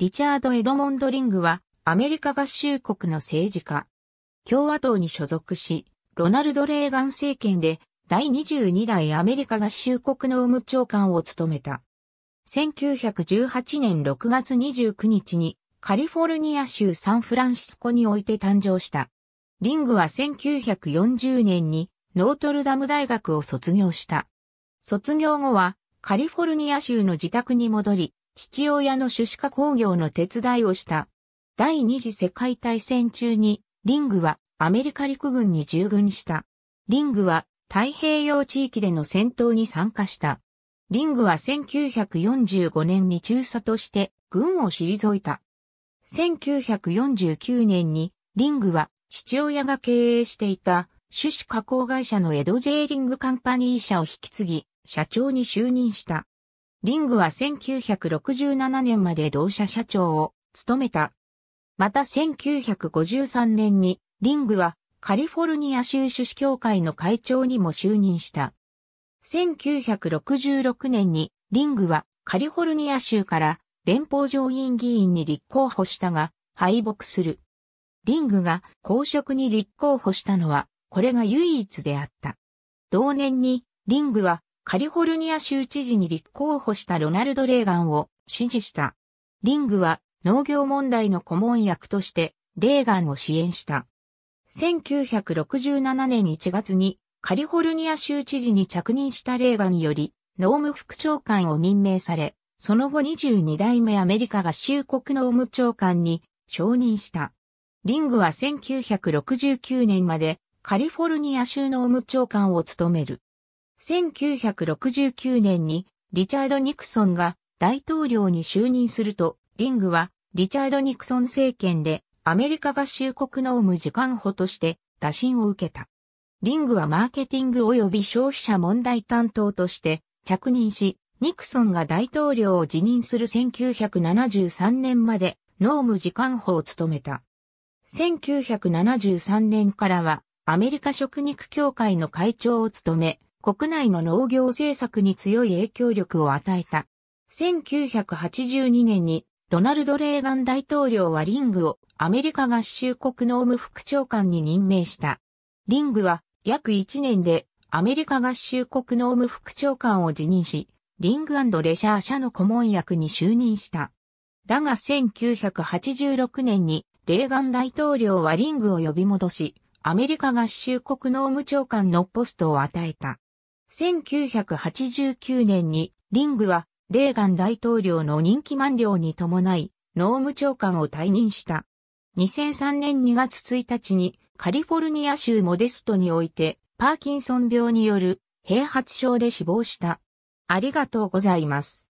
リチャード・エドモンド・リングは、アメリカ合衆国の政治家。共和党に所属し、ロナルド・レーガン政権で、第22代アメリカ合衆国の務長官を務めた。1918年6月29日にカリフォルニア州サンフランシスコにおいて誕生した。リングは1940年にノートルダム大学を卒業した。卒業後はカリフォルニア州の自宅に戻り、父親の種子化工業の手伝いをした。第二次世界大戦中に、リングはアメリカ陸軍に従軍した。リングは太平洋地域での戦闘に参加した。リングは1945年に中佐として軍を退いた。1949年にリングは父親が経営していた種子加工会社のエド・ジェーリングカンパニー社を引き継ぎ、社長に就任した。リングは1967年まで同社社長を務めた。また1953年にリングはカリフォルニア州種子協会の会長にも就任した。1966年にリングはカリフォルニア州から連邦上院議員に立候補したが敗北する。リングが公職に立候補したのはこれが唯一であった。同年にリングはカリフォルニア州知事に立候補したロナルド・レーガンを支持した。リングは農業問題の顧問役としてレーガンを支援した。1967年1月にカリフォルニア州知事に着任したレーガンより農務副長官を任命され、その後22代目アメリカ合衆国農務長官に承認した。リングは1969年までカリフォルニア州農務長官を務める。1969年にリチャード・ニクソンが大統領に就任すると、リングはリチャード・ニクソン政権でアメリカ合衆国の無時間補として打診を受けた。リングはマーケティング及び消費者問題担当として着任し、ニクソンが大統領を辞任する1973年まで農務次官補を務めた。1973年からはアメリカ食肉協会の会長を務め、国内の農業政策に強い影響力を与えた。1982年にドナルド・レーガン大統領はリングをアメリカ合衆国農務副長官に任命した。リングは約1年でアメリカ合衆国農務副長官を辞任し、リングレシャー社の顧問役に就任した。だが1986年にレーガン大統領はリングを呼び戻し、アメリカ合衆国農務長官のポストを与えた。1989年にリングはレーガン大統領の任期満了に伴い農務長官を退任した。2003年2月1日にカリフォルニア州モデストにおいてパーキンソン病による併発症で死亡した。ありがとうございます。